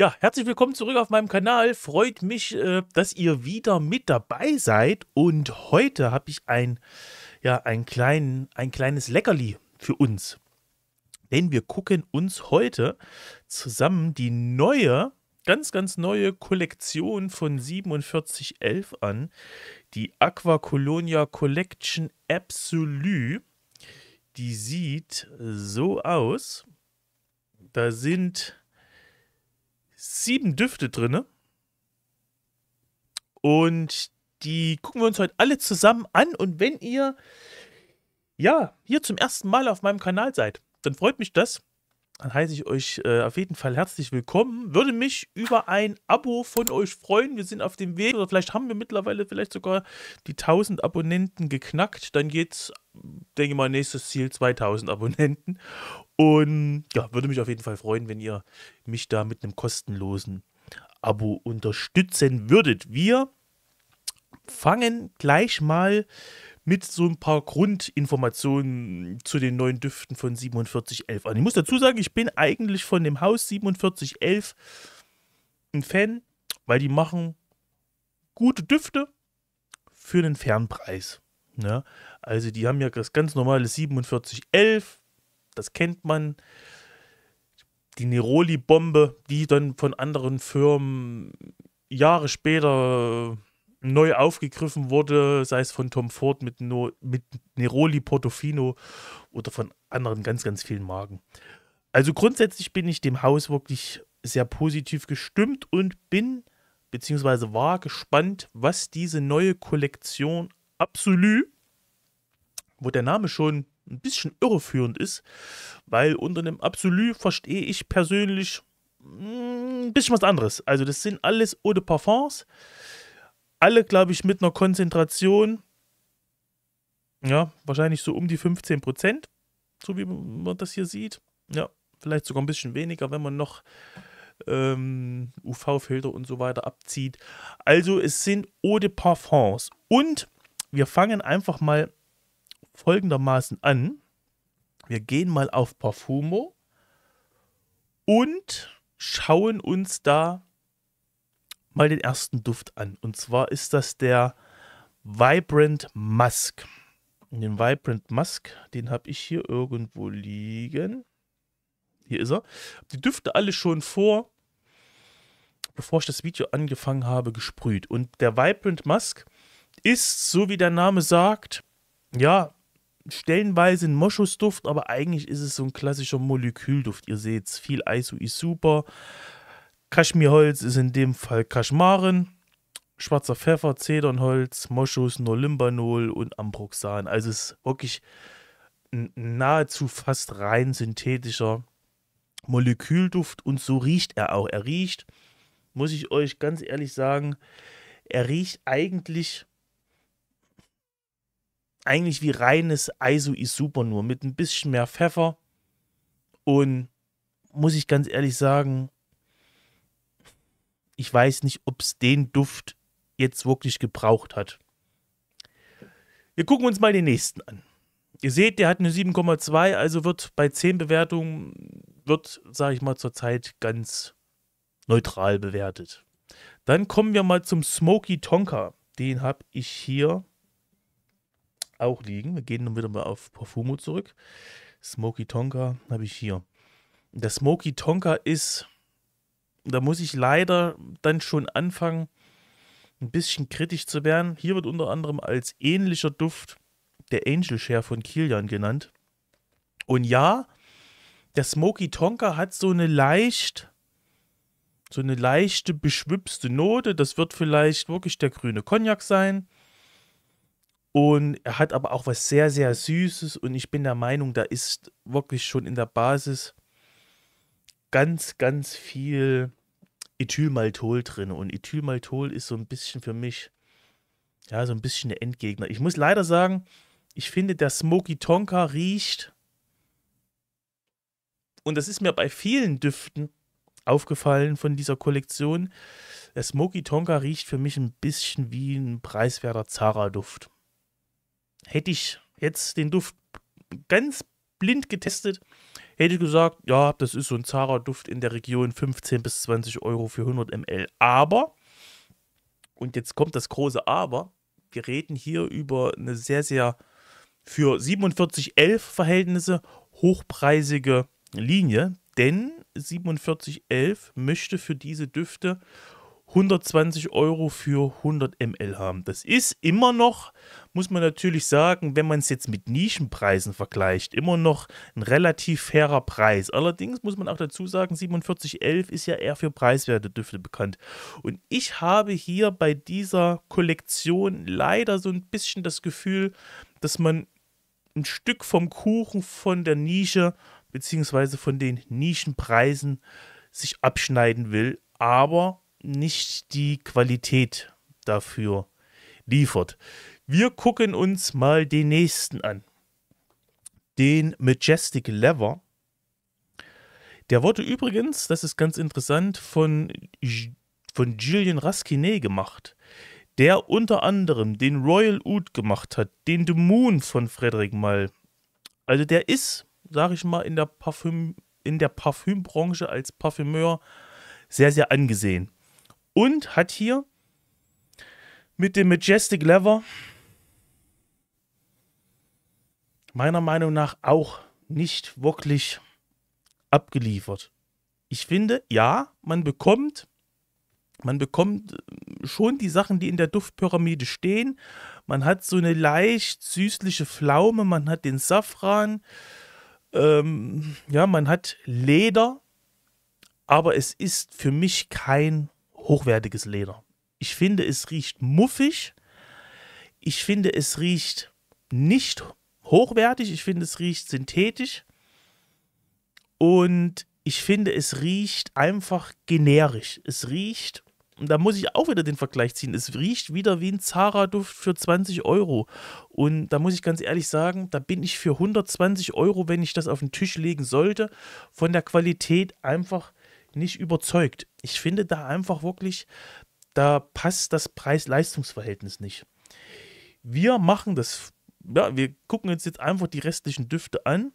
Ja, herzlich willkommen zurück auf meinem Kanal. Freut mich, äh, dass ihr wieder mit dabei seid. Und heute habe ich ein, ja, ein, klein, ein kleines Leckerli für uns. Denn wir gucken uns heute zusammen die neue, ganz, ganz neue Kollektion von 4711 an. Die Aqua Colonia Collection Absolue. Die sieht so aus. Da sind sieben Düfte drin. Und die gucken wir uns heute alle zusammen an. Und wenn ihr ja hier zum ersten Mal auf meinem Kanal seid, dann freut mich das. Dann heiße ich euch äh, auf jeden Fall herzlich willkommen. Würde mich über ein Abo von euch freuen. Wir sind auf dem Weg oder vielleicht haben wir mittlerweile vielleicht sogar die 1000 Abonnenten geknackt. Dann geht geht's denke mal, nächstes Ziel 2000 Abonnenten. Und ja, würde mich auf jeden Fall freuen, wenn ihr mich da mit einem kostenlosen Abo unterstützen würdet. Wir fangen gleich mal mit so ein paar Grundinformationen zu den neuen Düften von 4711 an. Ich muss dazu sagen, ich bin eigentlich von dem Haus 4711 ein Fan, weil die machen gute Düfte für einen fairen Preis. Ja, ne? also die haben ja das ganz normale 4711, das kennt man. Die Neroli-Bombe, die dann von anderen Firmen Jahre später neu aufgegriffen wurde, sei es von Tom Ford mit, no, mit Neroli Portofino oder von anderen ganz, ganz vielen Marken. Also grundsätzlich bin ich dem Haus wirklich sehr positiv gestimmt und bin beziehungsweise war gespannt, was diese neue Kollektion Absolü, wo der Name schon ein bisschen irreführend ist, weil unter dem Absolü verstehe ich persönlich mm, ein bisschen was anderes. Also das sind alles Eau de Parfums, alle, glaube ich, mit einer Konzentration, ja, wahrscheinlich so um die 15 so wie man das hier sieht. Ja, vielleicht sogar ein bisschen weniger, wenn man noch ähm, UV-Filter und so weiter abzieht. Also es sind Eau de Parfums und wir fangen einfach mal folgendermaßen an. Wir gehen mal auf Parfumo und schauen uns da mal den ersten Duft an. Und zwar ist das der Vibrant Musk. Und den Vibrant Musk, den habe ich hier irgendwo liegen. Hier ist er. Die Düfte alle schon vor, bevor ich das Video angefangen habe, gesprüht. Und der Vibrant Musk ist, so wie der Name sagt, ja, stellenweise ein Moschusduft, aber eigentlich ist es so ein klassischer Molekülduft. Ihr seht es, viel ISO ist super. Kaschmirholz ist in dem Fall Kaschmaren. Schwarzer Pfeffer, Zedernholz, Moschus, Nolimbanol und Ambroxan. Also es ist wirklich nahezu fast rein synthetischer Molekülduft und so riecht er auch. Er riecht, muss ich euch ganz ehrlich sagen, er riecht eigentlich eigentlich wie reines Aisu ist super nur mit ein bisschen mehr Pfeffer und muss ich ganz ehrlich sagen, ich weiß nicht, ob es den Duft jetzt wirklich gebraucht hat. Wir gucken uns mal den nächsten an. Ihr seht, der hat eine 7,2, also wird bei 10 Bewertungen, wird, sage ich mal, zurzeit ganz neutral bewertet. Dann kommen wir mal zum Smoky Tonka. Den habe ich hier auch liegen. Wir gehen dann wieder mal auf Parfumo zurück. Smoky Tonka habe ich hier. Der Smoky Tonka ist, da muss ich leider dann schon anfangen, ein bisschen kritisch zu werden. Hier wird unter anderem als ähnlicher Duft der Angel Share von Kilian genannt. Und ja, der Smoky Tonka hat so eine leicht, so eine leichte beschwipste Note. Das wird vielleicht wirklich der grüne Cognac sein. Und er hat aber auch was sehr, sehr Süßes. Und ich bin der Meinung, da ist wirklich schon in der Basis ganz, ganz viel Ethylmaltol drin. Und Ethylmaltol ist so ein bisschen für mich, ja, so ein bisschen der Endgegner. Ich muss leider sagen, ich finde, der Smoky Tonka riecht. Und das ist mir bei vielen Düften aufgefallen von dieser Kollektion. Der Smoky Tonka riecht für mich ein bisschen wie ein preiswerter Zara-Duft hätte ich jetzt den Duft ganz blind getestet, hätte ich gesagt, ja, das ist so ein Zara-Duft in der Region 15 bis 20 Euro für 100 ml. Aber, und jetzt kommt das große Aber, wir reden hier über eine sehr, sehr für 4711 Verhältnisse hochpreisige Linie, denn 4711 möchte für diese Düfte 120 Euro für 100 ml haben. Das ist immer noch, muss man natürlich sagen, wenn man es jetzt mit Nischenpreisen vergleicht, immer noch ein relativ fairer Preis. Allerdings muss man auch dazu sagen, 4711 ist ja eher für preiswerte Düfte bekannt. Und ich habe hier bei dieser Kollektion leider so ein bisschen das Gefühl, dass man ein Stück vom Kuchen von der Nische beziehungsweise von den Nischenpreisen sich abschneiden will. Aber nicht die Qualität dafür liefert. Wir gucken uns mal den nächsten an. Den Majestic Lever. Der wurde übrigens, das ist ganz interessant, von, von Julian Raskinet gemacht, der unter anderem den Royal Oud gemacht hat, den The Moon von Frederick Mal. Also der ist, sage ich mal, in der, Parfüm, in der Parfümbranche als Parfümeur sehr, sehr angesehen und hat hier mit dem Majestic Lever meiner Meinung nach auch nicht wirklich abgeliefert. Ich finde, ja, man bekommt, man bekommt äh, schon die Sachen, die in der Duftpyramide stehen. Man hat so eine leicht süßliche Pflaume, man hat den Safran, ähm, ja, man hat Leder, aber es ist für mich kein hochwertiges Leder. Ich finde, es riecht muffig. Ich finde, es riecht nicht hochwertig. Ich finde, es riecht synthetisch. Und ich finde, es riecht einfach generisch. Es riecht, und da muss ich auch wieder den Vergleich ziehen, es riecht wieder wie ein Zara-Duft für 20 Euro. Und da muss ich ganz ehrlich sagen, da bin ich für 120 Euro, wenn ich das auf den Tisch legen sollte, von der Qualität einfach nicht überzeugt. Ich finde da einfach wirklich, da passt das Preis-Leistungs-Verhältnis nicht. Wir machen das, ja, wir gucken uns jetzt einfach die restlichen Düfte an.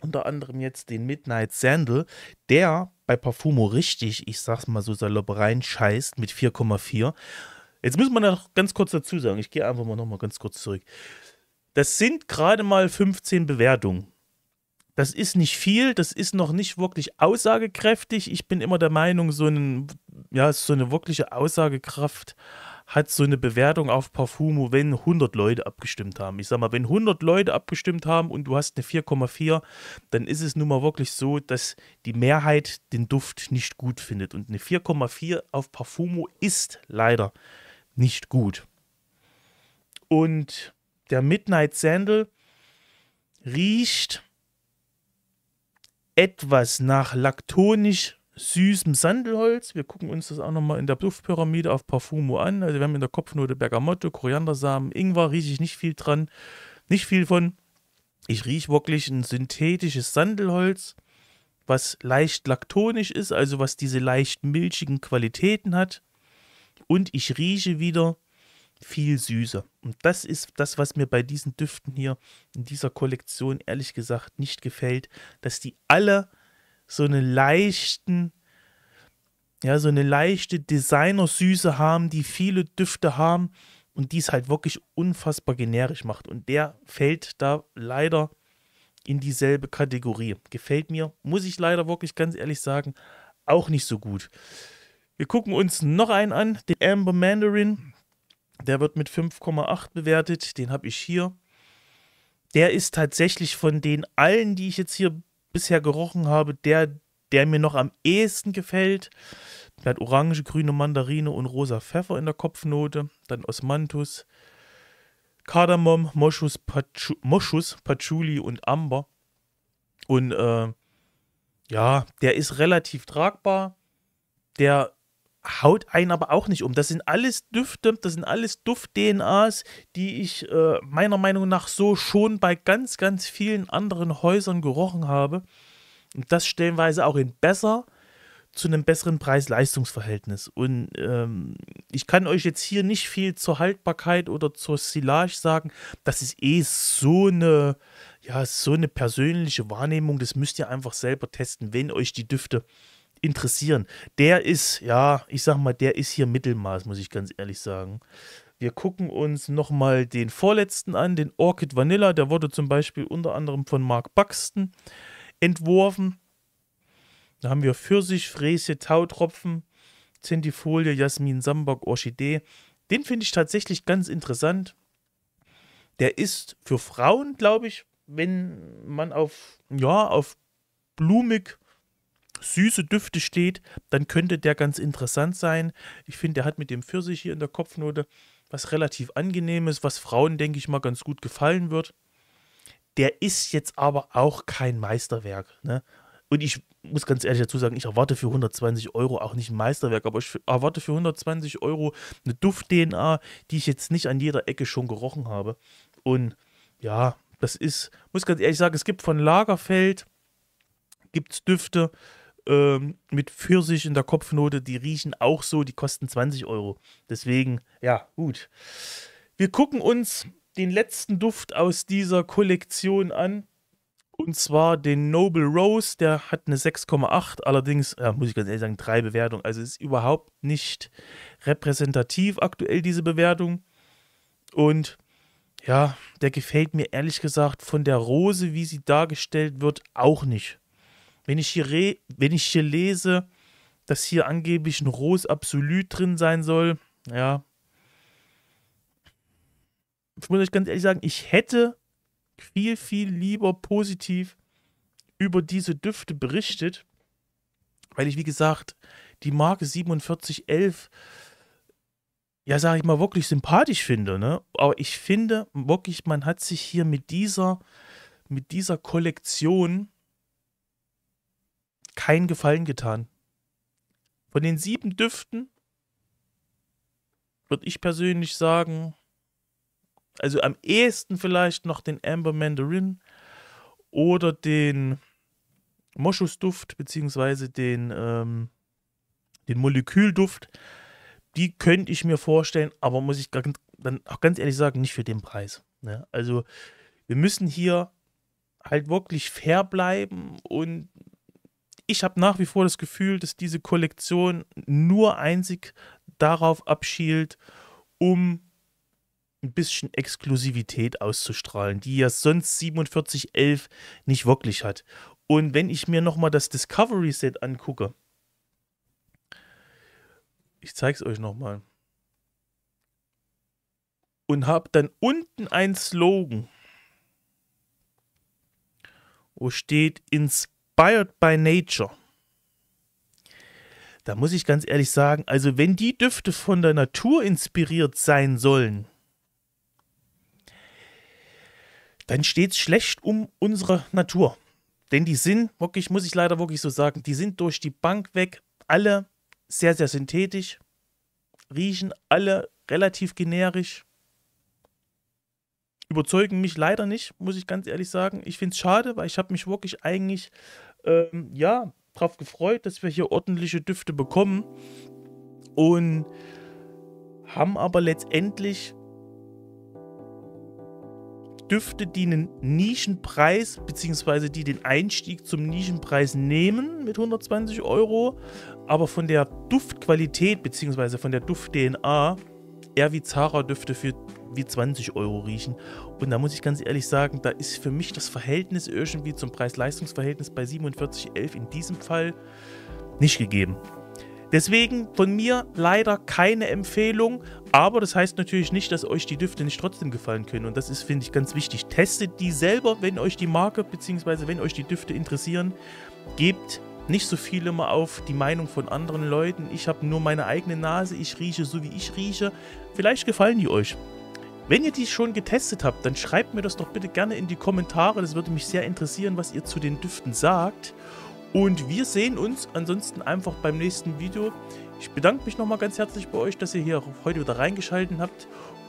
Unter anderem jetzt den Midnight Sandal, der bei Parfumo richtig, ich sag's mal so salopp rein, scheißt mit 4,4. Jetzt müssen wir noch ganz kurz dazu sagen, ich gehe einfach mal nochmal ganz kurz zurück. Das sind gerade mal 15 Bewertungen. Das ist nicht viel, das ist noch nicht wirklich aussagekräftig. Ich bin immer der Meinung, so, ein, ja, so eine wirkliche Aussagekraft hat so eine Bewertung auf Parfumo, wenn 100 Leute abgestimmt haben. Ich sag mal, wenn 100 Leute abgestimmt haben und du hast eine 4,4, dann ist es nun mal wirklich so, dass die Mehrheit den Duft nicht gut findet. Und eine 4,4 auf Parfumo ist leider nicht gut. Und der Midnight Sandal riecht etwas nach laktonisch süßem Sandelholz. Wir gucken uns das auch nochmal in der Duftpyramide auf Parfumo an. Also wir haben in der Kopfnote Bergamotte, Koriandersamen, Ingwer, rieche ich nicht viel dran, nicht viel von. Ich rieche wirklich ein synthetisches Sandelholz, was leicht laktonisch ist, also was diese leicht milchigen Qualitäten hat. Und ich rieche wieder viel Süße. Und das ist das, was mir bei diesen Düften hier in dieser Kollektion ehrlich gesagt nicht gefällt, dass die alle so eine leichten, ja, so eine leichte Designersüße haben, die viele Düfte haben und die es halt wirklich unfassbar generisch macht. Und der fällt da leider in dieselbe Kategorie. Gefällt mir, muss ich leider wirklich ganz ehrlich sagen, auch nicht so gut. Wir gucken uns noch einen an, den Amber Mandarin. Der wird mit 5,8 bewertet. Den habe ich hier. Der ist tatsächlich von den allen, die ich jetzt hier bisher gerochen habe, der, der mir noch am ehesten gefällt. Der hat orange, grüne Mandarine und rosa Pfeffer in der Kopfnote. Dann Osmanthus, Kardamom, Moschus, Pachu Moschus Patchouli und Amber. Und äh, ja, der ist relativ tragbar. Der haut einen aber auch nicht um. Das sind alles Düfte, das sind alles Duft-DNAs, die ich äh, meiner Meinung nach so schon bei ganz, ganz vielen anderen Häusern gerochen habe. Und das stellenweise auch in besser zu einem besseren Preis-Leistungs-Verhältnis. Und ähm, ich kann euch jetzt hier nicht viel zur Haltbarkeit oder zur Silage sagen. Das ist eh so eine, ja, so eine persönliche Wahrnehmung. Das müsst ihr einfach selber testen, wenn euch die Düfte äh, interessieren. Der ist, ja, ich sag mal, der ist hier Mittelmaß, muss ich ganz ehrlich sagen. Wir gucken uns nochmal den vorletzten an, den Orchid Vanilla. Der wurde zum Beispiel unter anderem von Mark Buxton entworfen. Da haben wir Pfirsich, Fräse, Tautropfen, Zentifolie, Jasmin, Sambok, Orchidee. Den finde ich tatsächlich ganz interessant. Der ist für Frauen, glaube ich, wenn man auf, ja, auf blumig süße Düfte steht, dann könnte der ganz interessant sein. Ich finde, der hat mit dem Pfirsich hier in der Kopfnote was relativ angenehmes, was Frauen, denke ich mal, ganz gut gefallen wird. Der ist jetzt aber auch kein Meisterwerk. Ne? Und ich muss ganz ehrlich dazu sagen, ich erwarte für 120 Euro auch nicht ein Meisterwerk, aber ich erwarte für 120 Euro eine Duft-DNA, die ich jetzt nicht an jeder Ecke schon gerochen habe. Und ja, das ist, muss ganz ehrlich sagen, es gibt von Lagerfeld, gibt es Düfte, ähm, mit Pfirsich in der Kopfnote, die riechen auch so, die kosten 20 Euro. Deswegen, ja, gut. Wir gucken uns den letzten Duft aus dieser Kollektion an. Und zwar den Noble Rose, der hat eine 6,8, allerdings, ja, muss ich ganz ehrlich sagen, drei Bewertungen. Also ist überhaupt nicht repräsentativ aktuell diese Bewertung. Und ja, der gefällt mir ehrlich gesagt von der Rose, wie sie dargestellt wird, auch nicht. Wenn ich hier, re, wenn ich hier lese, dass hier angeblich ein rohes Absolut drin sein soll, ja. Ich muss euch ganz ehrlich sagen, ich hätte viel, viel lieber positiv über diese Düfte berichtet, weil ich, wie gesagt, die Marke 4711, ja, sage ich mal, wirklich sympathisch finde. Ne? Aber ich finde wirklich, man hat sich hier mit dieser, mit dieser Kollektion keinen Gefallen getan. Von den sieben Düften würde ich persönlich sagen, also am ehesten vielleicht noch den Amber Mandarin oder den Moschusduft beziehungsweise den, ähm, den Molekülduft. Die könnte ich mir vorstellen, aber muss ich ganz, dann auch ganz ehrlich sagen, nicht für den Preis. Ne? Also wir müssen hier halt wirklich fair bleiben und ich habe nach wie vor das Gefühl, dass diese Kollektion nur einzig darauf abschielt, um ein bisschen Exklusivität auszustrahlen, die ja sonst 4711 nicht wirklich hat. Und wenn ich mir nochmal das Discovery Set angucke, ich zeige es euch nochmal. Und habe dann unten ein Slogan, wo steht ins Inspired by Nature. Da muss ich ganz ehrlich sagen, also wenn die Düfte von der Natur inspiriert sein sollen, dann steht es schlecht um unsere Natur. Denn die sind, wirklich, muss ich leider wirklich so sagen, die sind durch die Bank weg, alle sehr, sehr synthetisch, riechen alle relativ generisch überzeugen mich leider nicht, muss ich ganz ehrlich sagen. Ich finde es schade, weil ich habe mich wirklich eigentlich, ähm, ja, darauf gefreut, dass wir hier ordentliche Düfte bekommen und haben aber letztendlich Düfte, die einen Nischenpreis beziehungsweise die den Einstieg zum Nischenpreis nehmen mit 120 Euro, aber von der Duftqualität beziehungsweise von der Duft-DNA eher wie zara düfte für wie 20 Euro riechen. Und da muss ich ganz ehrlich sagen, da ist für mich das Verhältnis irgendwie zum Preis-Leistungs-Verhältnis bei 47,11 in diesem Fall nicht gegeben. Deswegen von mir leider keine Empfehlung, aber das heißt natürlich nicht, dass euch die Düfte nicht trotzdem gefallen können. Und das ist, finde ich, ganz wichtig. Testet die selber, wenn euch die Marke bzw. wenn euch die Düfte interessieren. Gebt nicht so viel immer auf die Meinung von anderen Leuten. Ich habe nur meine eigene Nase, ich rieche so wie ich rieche. Vielleicht gefallen die euch. Wenn ihr die schon getestet habt, dann schreibt mir das doch bitte gerne in die Kommentare. Das würde mich sehr interessieren, was ihr zu den Düften sagt. Und wir sehen uns ansonsten einfach beim nächsten Video. Ich bedanke mich nochmal ganz herzlich bei euch, dass ihr hier heute wieder reingeschaltet habt.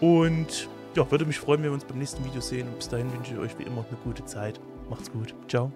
Und ja, würde mich freuen, wenn wir uns beim nächsten Video sehen. Und bis dahin wünsche ich euch wie immer eine gute Zeit. Macht's gut. Ciao.